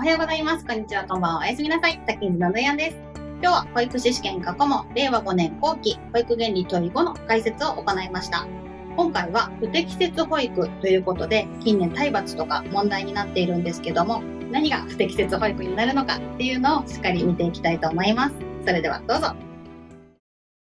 おはようございます。こんにちは。こんばんは。おやすみなさい。たきんずのやんです。今日は保育士試験過去問、令和5年後期、保育原理問い5の解説を行いました。今回は不適切保育ということで、近年体罰とか問題になっているんですけども、何が不適切保育になるのかっていうのをしっかり見ていきたいと思います。それではどうぞ。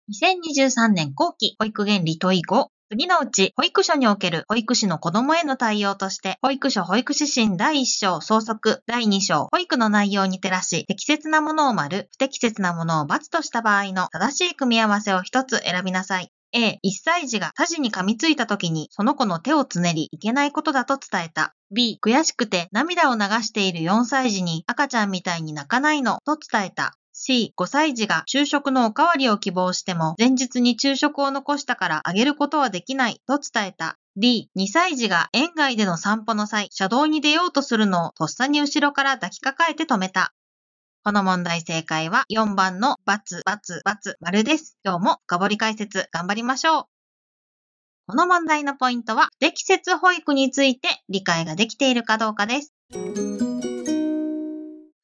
2023年後期保育原理問い5次のうち、保育所における保育士の子供への対応として、保育所保育指針第1章創作第2章保育の内容に照らし、適切なものを丸、不適切なものを×とした場合の正しい組み合わせを一つ選びなさい。A、1歳児が他児に噛みついた時にその子の手をつねりいけないことだと伝えた。B、悔しくて涙を流している4歳児に赤ちゃんみたいに泣かないのと伝えた。C、5歳児が昼食のおかわりを希望しても、前日に昼食を残したからあげることはできないと伝えた。D、2歳児が園外での散歩の際、車道に出ようとするのをとっさに後ろから抱きかかえて止めた。この問題正解は4番のバツ、バツ、バツ、丸です。今日も深掘り解説頑張りましょう。この問題のポイントは、不適切保育について理解ができているかどうかです。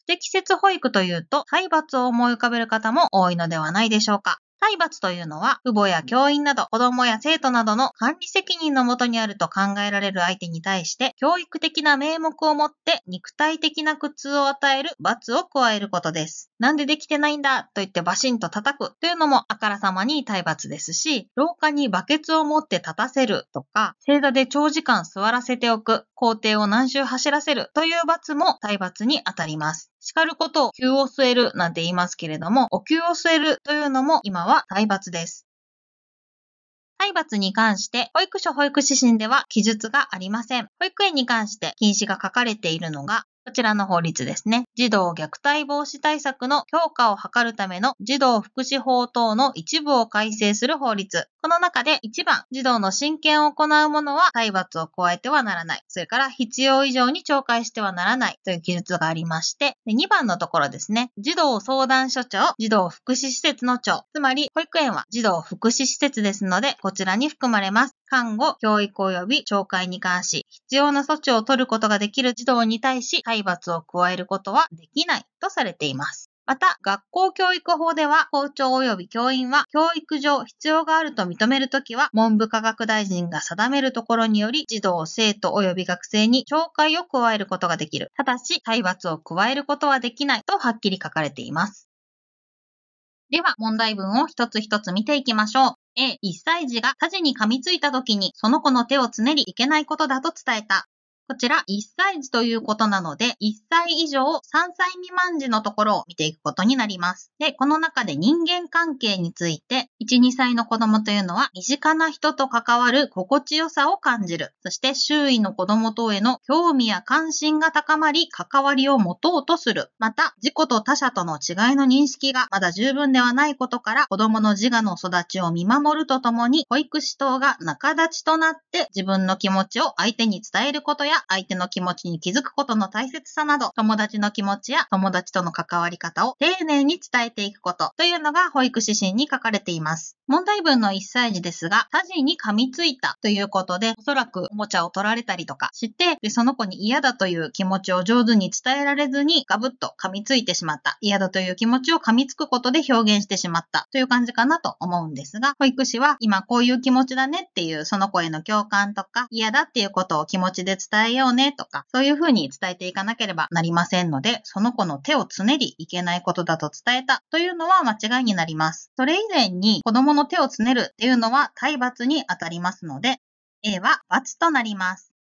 不適切保育というと、体罰を思い浮かべる方も多いのではないでしょうか。体罰というのは、父母や教員など、子供や生徒などの管理責任のもとにあると考えられる相手に対して、教育的な名目を持って肉体的な苦痛を与える罰を加えることです。なんでできてないんだと言ってバシンと叩くというのもあからさまに体罰ですし、廊下にバケツを持って立たせるとか、正座で長時間座らせておく、校庭を何周走らせるという罰も体罰に当たります。叱ることを急を据えるなんて言いますけれども、お灸を据えるというのも今は体罰です。体罰に関して、保育所保育指針では記述がありません。保育園に関して禁止が書かれているのが、こちらの法律ですね。児童虐待防止対策の強化を図るための児童福祉法等の一部を改正する法律。この中で1番、児童の親権を行う者は体罰を加えてはならない。それから必要以上に懲戒してはならないという記述がありまして、2番のところですね。児童相談所長、児童福祉施設の長。つまり、保育園は児童福祉施設ですので、こちらに含まれます。看護、教育及び懲戒に関し、必要な措置を取ることができる児童に対し、体罰を加えることはできないとされています。また、学校教育法では、校長及び教員は、教育上必要があると認めるときは、文部科学大臣が定めるところにより、児童、生徒及び学生に懲戒を加えることができる。ただし、体罰を加えることはできないとはっきり書かれています。では、問題文を一つ一つ見ていきましょう。A、1歳児が家事に噛みついた時にその子の手をつねりいけないことだと伝えた。こちら1歳児ということなので、1歳以上3歳未満児のところを見ていくことになります。で、この中で人間関係について、1、2歳の子供というのは身近な人と関わる心地よさを感じる。そして周囲の子供等への興味や関心が高まり、関わりを持とうとする。また、自己と他者との違いの認識がまだ十分ではないことから、子供の自我の育ちを見守るとともに、保育士等が仲立ちとなって自分の気持ちを相手に伝えることや、相手の気持ちに気づくことの大切さなど、友達の気持ちや友達との関わり方を丁寧に伝えていくことというのが保育指針に書かれています。問題文の1歳児ですが、他人に噛みついたということで、おそらくおもちゃを取られたりとかして、で、その子に嫌だという気持ちを上手に伝えられずに、ガブッと噛みついてしまった。嫌だという気持ちを噛みつくことで表現してしまったという感じかなと思うんですが、保育士は今こういう気持ちだねっていうその子への共感とか、嫌だっていうことを気持ちで伝え伝えようねとか、そういうふうに伝えていかなければなりませんので、その子の手をつねりいけないことだと伝えたというのは間違いになります。それ以前に子供の手をつねるっていうのは体罰に当たりますので、A は罰となります。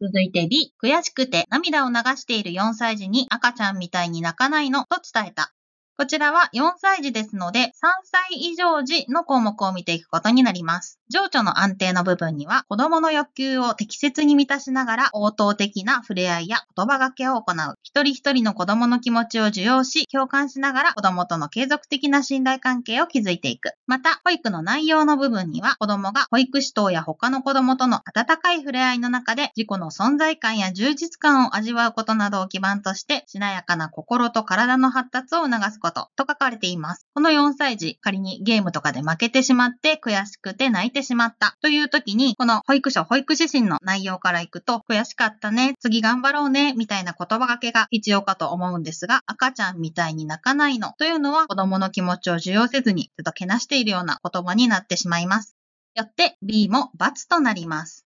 続いて B、悔しくて涙を流している4歳児に赤ちゃんみたいに泣かないのと伝えた。こちらは4歳児ですので、3歳以上児の項目を見ていくことになります。情緒の安定の部分には、子供の欲求を適切に満たしながら、応答的な触れ合いや言葉がけを行う。一人一人の子供の気持ちを受容し、共感しながら子供との継続的な信頼関係を築いていく。また、保育の内容の部分には、子供が保育士等や他の子供との温かい触れ合いの中で、自己の存在感や充実感を味わうことなどを基盤として、しなやかな心と体の発達を促すことことと書かれています。この4歳児、仮にゲームとかで負けてしまって悔しくて泣いてしまったという時に、この保育所、保育指針の内容からいくと、悔しかったね、次頑張ろうね、みたいな言葉がけが必要かと思うんですが、赤ちゃんみたいに泣かないのというのは子供の気持ちを受容せずに、ちょっとけなしているような言葉になってしまいます。よって B も×となります。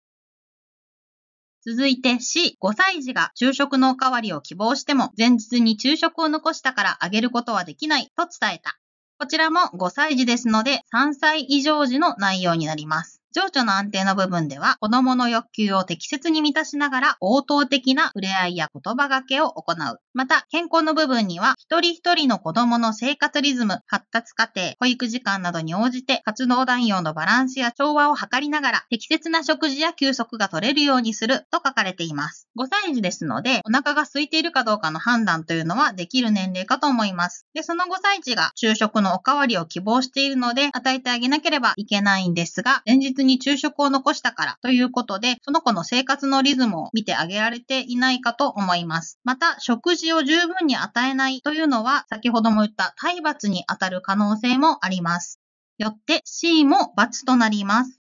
続いて C、5歳児が昼食のおかわりを希望しても、前日に昼食を残したからあげることはできないと伝えた。こちらも5歳児ですので、3歳以上時の内容になります。情緒の安定の部分では、子供の欲求を適切に満たしながら、応答的な触れ合いや言葉がけを行う。また、健康の部分には、一人一人の子供の生活リズム、発達過程、保育時間などに応じて、活動弾容のバランスや調和を図りながら、適切な食事や休息が取れるようにすると書かれています。5歳児ですので、お腹が空いているかどうかの判断というのはできる年齢かと思います。で、その5歳児が昼食のおかわりを希望しているので、与えてあげなければいけないんですが、前日に昼食を残したからということで、その子の生活のリズムを見てあげられていないかと思います。また、食事しを十分に与えないというのは、先ほども言った体罰に当たる可能性もあります。よって C も罰となります。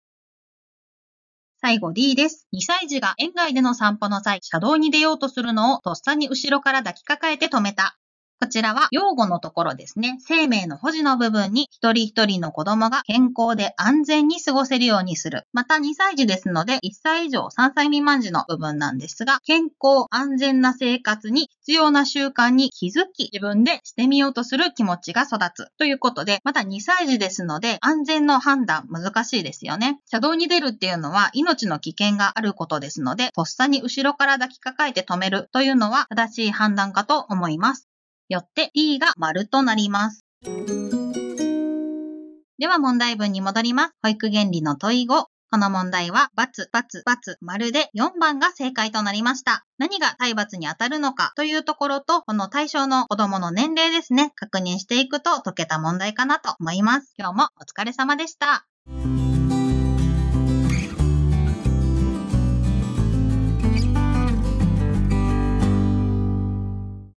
最後 D です。2歳児が園外での散歩の際、車道に出ようとするのをとっさに後ろから抱きかかえて止めた。こちらは用語のところですね。生命の保持の部分に一人一人の子供が健康で安全に過ごせるようにする。また2歳児ですので、1歳以上3歳未満児の部分なんですが、健康安全な生活に必要な習慣に気づき、自分でしてみようとする気持ちが育つ。ということで、また2歳児ですので、安全の判断難しいですよね。車道に出るっていうのは命の危険があることですので、とっさに後ろから抱きかかえて止めるというのは正しい判断かと思います。よって t が丸となります。では問題文に戻ります。保育原理の問い5。この問題は、×、×、×、丸で4番が正解となりました。何が体罰に当たるのかというところと、この対象の子供の年齢ですね、確認していくと解けた問題かなと思います。今日もお疲れ様でした。